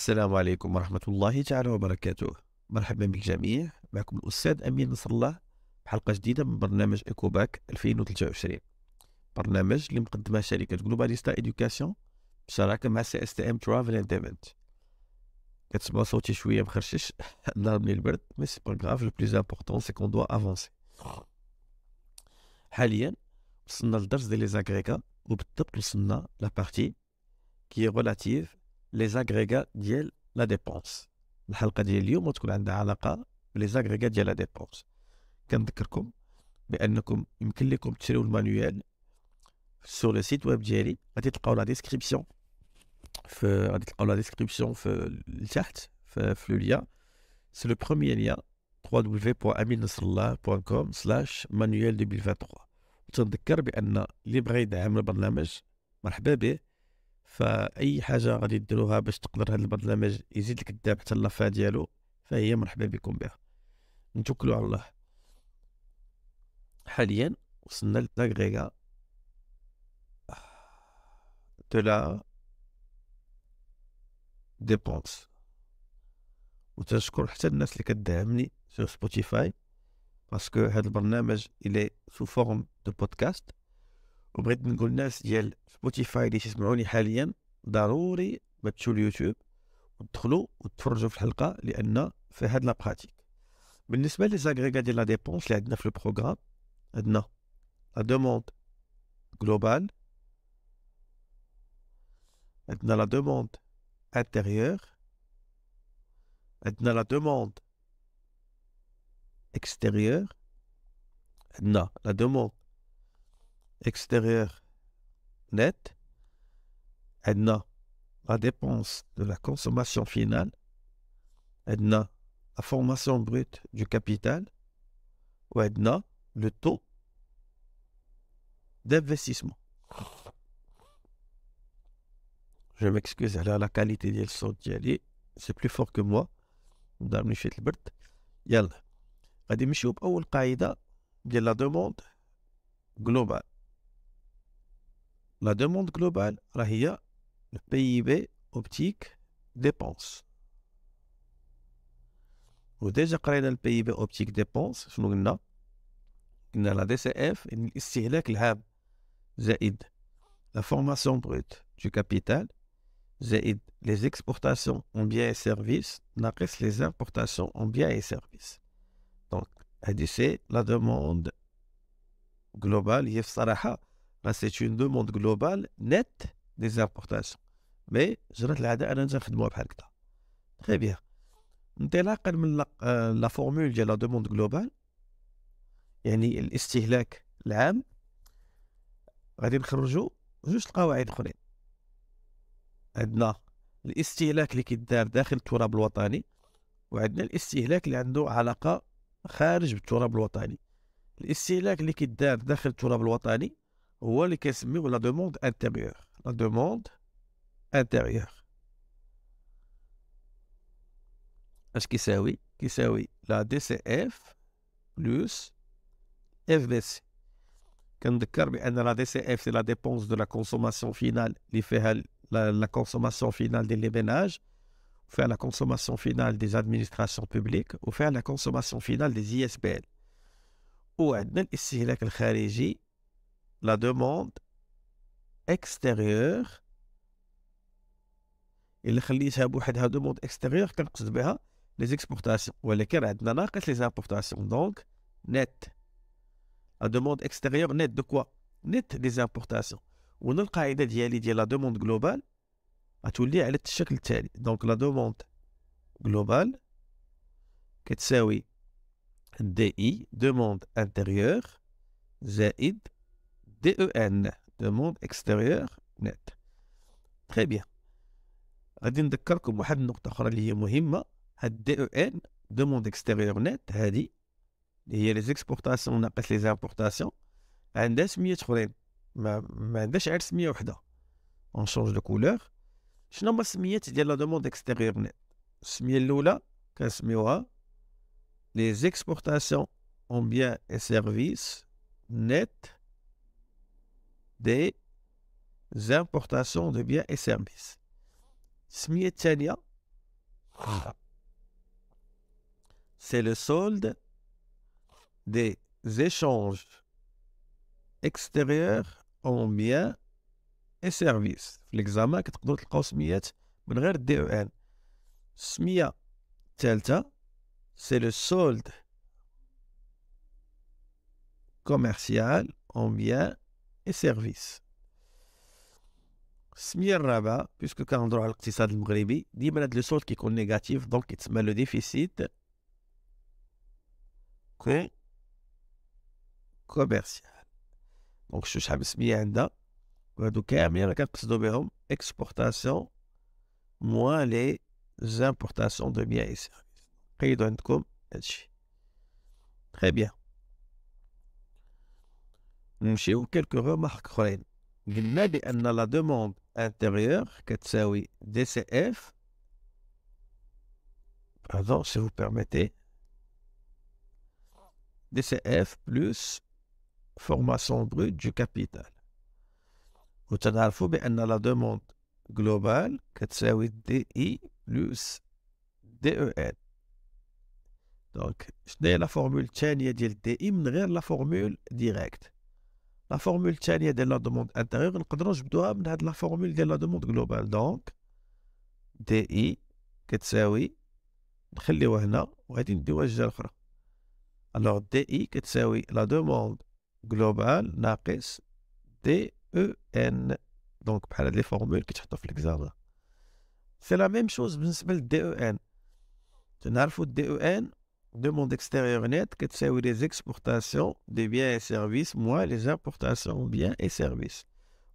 السلام عليكم ورحمة الله تعالى وبركاته مرحبا بالجميع معكم الأستاذ أمين نصر الله بحلقة جديدة من برنامج إيكوباك 2023 برنامج اللي مقدمه شركة جلوباليستا إدوكاسيون بشراكة مع سي اس تي ام ترافل اند ايفنت كتسمع صوتي شوية مخرشش النهار من البرد مي سي با كراف لو بليز امبوغتون سي كون دوا افونسي حاليا وصلنا للدرس ديال لي زاكريكا وبالضبط وصلنا لابارتي كي غولاتيف لي زاغريغا ديال لا ديبونس الحلقه ديال اليوم تكون عندها علاقه بلي زاغريغا ديال لا ديبونس كنذكركم بانكم يمكن لكم تشريو المانيوال سور لو سيت ويب ديالي غادي تلقاو لا ديسكريبسيون في غادي تلقاو لا ديسكريبسيون في لتحت في, في لو ليا سي لو بروميير ليا www.aminnosrallah.com slash manuel 2023 تنذكر بان اللي بغى يدعم البرنامج مرحبا به فاي حاجه غادي ديروها باش تقدر هذا البرنامج يزيد الدعم حتى لافا ديالو فهي مرحبا بكم بها نتوكلوا على الله حاليا وصلنا للاغريغا دو لا ديبونس وتشكر حتى الناس اللي كدعمني سو سبوتيفاي باسكو هذا البرنامج الي سو فورم دو بودكاست وبغيت نقول الناس ديال سبوتيفاي اللي تسمعوني حاليا ضروري ما تمشيو اليوتيوب وتدخلوا وتفرجوا في الحلقه لان فيها هاد لابخاتيك بالنسبه لي زاغريغا ديال لا ديبونس اللي عندنا في البروغرام عندنا لا دوموند جلوبال عندنا لا دوموند انتيريور عندنا لا دوموند اكستيريور عندنا لا دوموند extérieure nette, Edna, la dépense de la consommation finale, Edna, la formation brute du capital, ou Edna, le taux d'investissement. Je m'excuse, alors la qualité sont son c'est plus fort que moi. le le bert يلا غادي نمشيو باول قاعده ديال لا دوموند la demande globale, c'est le PIB optique dépense. Vous déjà créé le PIB optique dépense, Nous la DCF, il a la formation brute du capital, les exportations en biens et services, les importations en biens et services. Donc, c'est la demande globale, il demande ben, سي اون دوموند جلوبال نت دي زابورتاسيون مي جرات العاده انا نخدموها بحال هكذا تري بيان انطلاقا من لا فورمول آه، ديال لا دوموند جلوبال يعني الاستهلاك العام غادي نخرجوا جوج قواعد اخرين عندنا الاستهلاك اللي كيدار داخل التراب الوطني وعندنا الاستهلاك اللي عنده علاقه خارج بالتراب الوطني الاستهلاك اللي كيدار داخل التراب الوطني ou la demande intérieure. La demande intérieure. Est-ce qu'il oui? Qui sait oui? La DCF plus FBC. Quand la DCF, c'est la dépense de la consommation finale, la consommation finale des ménages, ou faire la consommation finale des administrations publiques, ou faire la consommation finale des ISBL. Ou, ici, le la demande extérieure الا خليتها بوحدها دوموند اكستيريور كنقصد بها لي زيكسبورتاسيون ولكن عندنا ناقص لي زامبورتاسيون دونك نت لا دوموند اكستيريور نت دو كوا نت دي زامبورتاسيون وهنا القاعده ديالي ديال لا دوموند جلوبال غتولي على الشكل التالي دونك لا دوموند جلوبال كتساوي دي اي دوموند انتيريور زائد DEN دوموند اكستيريور Net تخي بيان غادي نذكركم واحد النقطة أخرى اللي هي مهمة هاد دي او ان دوموند اكستيريور نت هادي اللي هي لي زيكسبورتاسيون ناقص لي زامبورتاسيون عندها سميات أخرين ما, ما عندهاش غير سمية وحدة اون شونج دو كولور شنو هما السميات ديال لا دوموند اكستيريور نت السمية الأولى كنسميوها لي زيكسبورتاسيون اون بيان اي سيرفيس نت des importations de biens et services. Smietania, ah. c'est le solde des échanges extérieurs en biens et services. L'examen, كتقدروا e c'est le solde commercial en biens services. Smir puisque quand on a à l'Oxysad Mgribi, dit a le solde qui est négatif, donc il se met le déficit commercial. Donc je suis Smir Enda, donc il y a un exportation moins les importations de biens et services. Très bien. Je vous quelques remarques. Nous avons la demande intérieure, qui DCF. Pardon, si vous permettez. DCF plus Formation brute du Capital. Vous nous avons la demande globale, qui DI plus DEN. Donc, je la formule de DI, mais la formule directe. لا فورمول الثانيه ديال لا دوموند انتيريور نقدروا نجبدوها من هاد لا فورمول ديال لا دوموند جلوبال دونك دي اي كتساوي نخليوها هنا وغادي نديوها الجهه الاخرى الوغ دي اي كتساوي لا دوموند جلوبال ناقص دي او ان دونك بحال هاد لي فورمول كتحطو في ليكزامان سي لا ميم شوز بالنسبه للدي او ان e, تنعرفوا الدي او e, ان Demande extérieure nette net, que ça ou les exportations des biens et services, moins les importations de biens et services.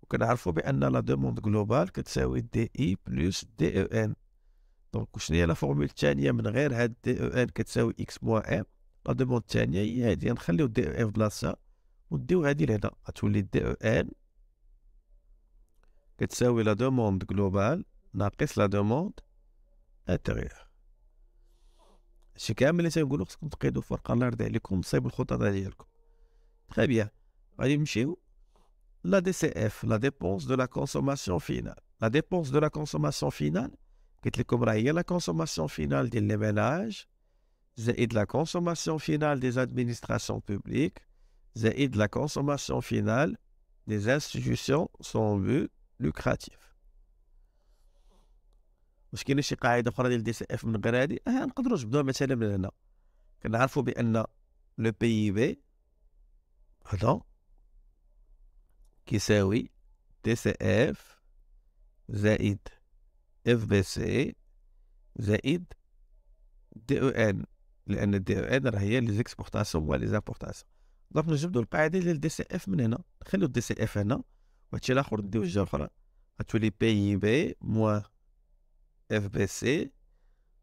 Ou que la demande globale, que ça ou DI plus DEN. Donc, je n'ai la formule tchènia, mais rien à DEN, que ça ou X moins M. La demande tienne, il y a un chalé au DEN de la ça. Ou DEN, à tous les DEN, que ça ou la demande globale, n'a la demande intérieure. C'est ce qu'il y a de plus important dans l'économie, c'est ce qu'il y a de plus important l'économie. Très bien, allez y La DCF, la dépense de la consommation finale. La dépense de la consommation finale, c'est-à-dire la consommation finale des ménages, cest de la consommation finale des administrations publiques, cest de la consommation finale des institutions sans but lucratif. واش كاين شي قاعده اخرى ديال دي سي اف من غير هادي اه نقدروا نجبدوها مثلا من هنا كنعرفوا بان لو بي بي هذا كيساوي دي سي اف زائد اف بي سي زائد دي او ان لان دي او ان راه هي لي زيكسبورتاسيون و لي زامبورتاسيون دونك نجبدو القاعده ديال دي سي اف من هنا نخليو دي سي اف هنا وهادشي الاخر نديو الجهه الاخرى غتولي بي بي موان FBC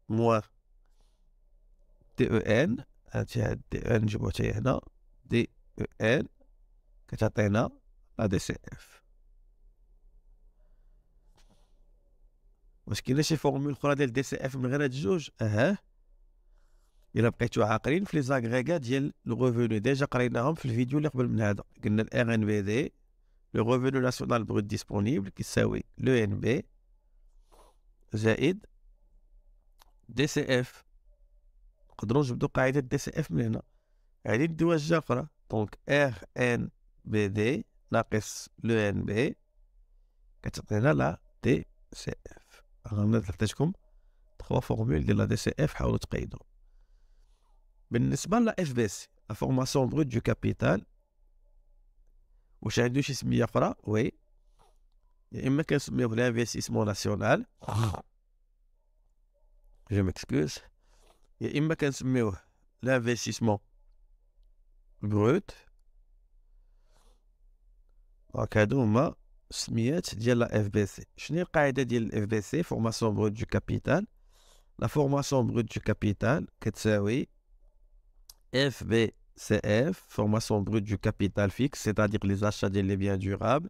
موان دي او ان هادشي هاد دي او ان نجيبو تاي هنا دي او ان كتعطينا ادي سي اف واش كاينه شي فورمول اخرى ديال دي سي اف من غير هاد الجوج اها الا بقيتو عاقلين في لي زاغريغا ديال غوفوني ديجا قريناهم في الفيديو اللي قبل من هذا قلنا الار ان بي دي لو غوفوني ناسيونال بروت ديسپونيبل كيساوي لو ان بي زائد دي سي اف نقدرو نجبدو قاعدة دي سي اف من هنا هذه دول الجقرة دونك ار ان بي دي ناقص لو ان بي كتعطينا لا دي سي اف غنبدا نعطيكم تخوا فورمول ديال لا دي سي اف حاولو تقيدو بالنسبة لا اف بي سي لا فورماسيون بروت دو كابيتال واش عندو شي سمية أخرى وي il me qu'elle l'investissement national. Je m'excuse. Il y a l'investissement brut. Ok, donc, ma smiette la FBC. Je n'ai pas la FBC, formation brute du capital. La formation brute du capital, quest FBCF, formation brute du capital fixe, c'est-à-dire les achats des biens durables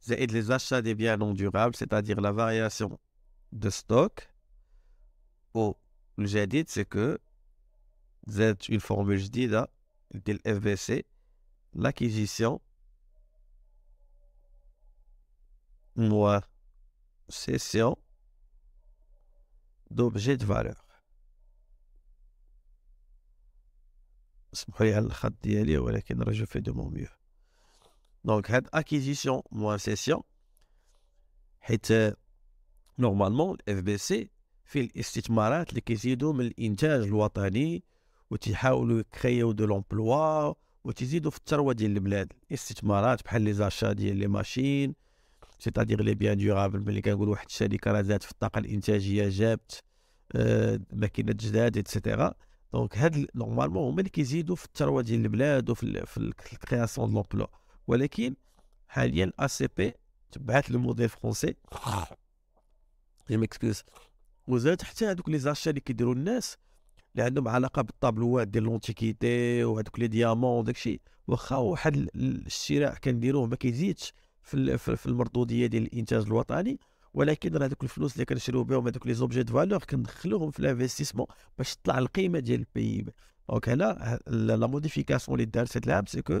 c'est les achats des biens non durables, c'est-à-dire la variation de stock. Ou j'ai dit, c'est que c'est une formule dis hein, de FBC, l'acquisition moins cession d'objets de valeur. Je fais de mon mieux دونك هاد اكيزيسيون موان سيسيون حيت نورمالمون الاف بي سي فيه الاستثمارات اللي كيزيدوا من الانتاج الوطني وتيحاولوا يكريو دو لومبلوا وتزيدوا في الثروه ديال البلاد استثمارات بحال لي زاشا ديال لي ماشين سيتادير لي بيان ديورابل ملي كنقول واحد الشركه راه زادت في الطاقه الانتاجيه جابت ماكينات جداد اكسيتيرا دونك هاد نورمالمون هما اللي كيزيدوا في الثروه ديال البلاد وفي في الكرياسيون دو لومبلوا ولكن حاليا ا سي بي تبعت موديل فرونسي ميكسكوز وزاد حتى هذوك لي زاشا اللي كيديروا الناس اللي عندهم علاقه بالطابلوات ديال لونتيكيتي وهذوك لي ديامون وداك الشيء واخا واحد الشراء كنديروه ما كيزيدش في في المردوديه ديال الانتاج الوطني ولكن راه هذوك الفلوس اللي كنشريو بهم هذوك لي زوبجي دو فالور كندخلوهم في الانفستيسمون باش تطلع القيمه ديال البيب دونك هنا لا موديفيكاسيون اللي دارت هاد العام سكو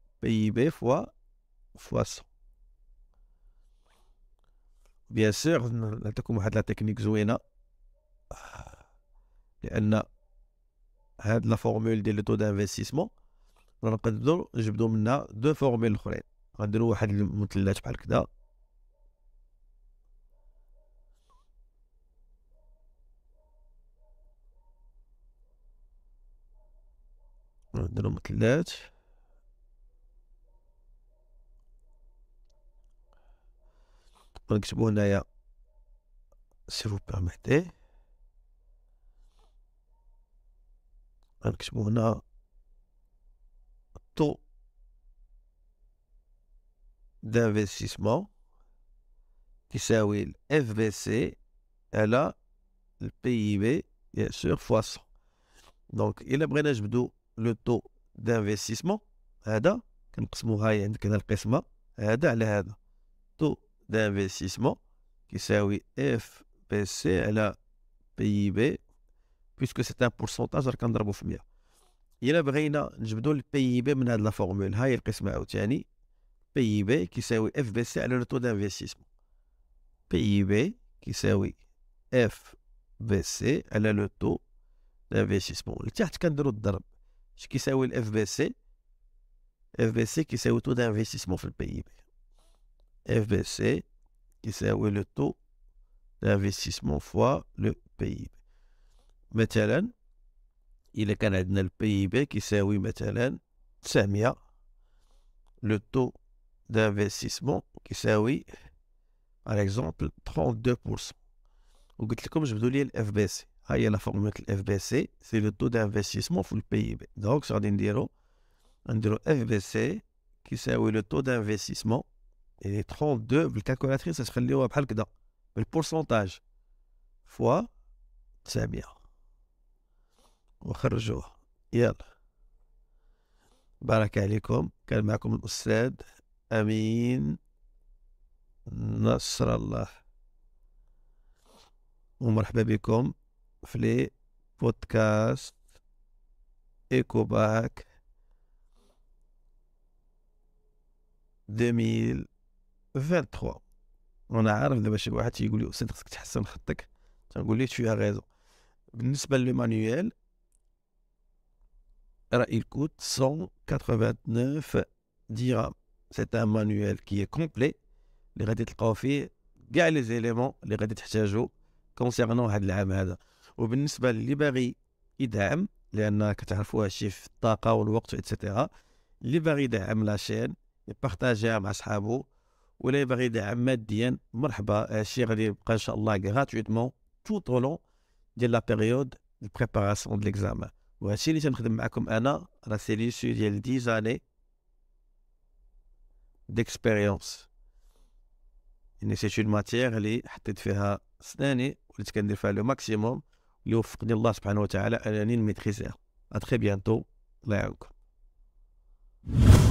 PIB fois, fois 100. بيان سور نعطيكم واحد لا تكنيك زوينه لان هاد لا فورمول ديال لو تو دانفستيسمون نقدروا نجبدوا منها دو فورمول اخرين غنديروا واحد المثلث بحال كدا نديرو مثلث Bonaya, si vous permettez. Anxbona taux d'investissement qui s'appelle FBC, elle a le PIB, bien sûr, fois 100. Donc, il a le taux d'investissement, هذا كنقسموها عندك هنا القسمه هذا على هذا تو d'investissement qui يساوي اف بي سي على بي بي بيسكو سي ان بورسونتاج راه كنضربو في 100 الا بغينا نجبدو البي بي من هاد لا فورمول هاي القسمه عاوتاني بي بي كيساوي اف بي سي على لو تو دانفستيسمون بي بي كيساوي اف بي سي على لو تو دانفستيسمون لتحت كنديرو الضرب اش كيساوي الاف بي سي اف بي سي كيساوي تو دانفستيسمون في البي بي FBC, qui c'est le taux d'investissement fois le PIB. Maintenant, il est canadien le PIB qui sert c'est le taux d'investissement qui sert par exemple, 32%. Vous comme je vous donner le FBC. Ah, il y a la formule FBC, c'est le taux d'investissement pour le PIB. Donc, ça va dire, on FBC qui sert le taux d'investissement. يعني 32 بالكالكولاتريس تخليوها بحال كدا بالبورسونتاج فوا 900 وخرجوها يلا بارك عليكم كان معكم الأستاذ أمين نصر الله ومرحبا بكم في لي بودكاست إيكو باك 2000 23 وانا عارف دابا شي واحد تيقول لي اسيد خصك تحسن خطك تنقول ليه شويه غيزو بالنسبه لو مانيويل راه il coûte 189 درهم سي ان مانيويل كي كومبلي اللي غادي تلقاو فيه كاع لي زيليمون اللي غادي تحتاجو كونسيرنون هذا العام هذا وبالنسبه للي باغي يدعم لان كتعرفوا هادشي في الطاقه والوقت اتسيتيرا اللي باغي يدعم لاشين يبارطاجيها مع صحابو ولا يبغي يدعم ماديا مرحبا هادشي آه، غادي يبقى ان شاء الله غراتويتمون تو طولون ديال لا بيريود دو بريباراسيون ديال ليكزامان وهادشي اللي تنخدم معكم انا راه سي ليسي ديال 10 اني ديكسبيريونس يعني سي اون ماتيير اللي حطيت فيها سناني وليت كندير فيها لو ماكسيموم اللي وفقني الله سبحانه وتعالى انني نميتريزيها ا تري بيانتو الله يعاونكم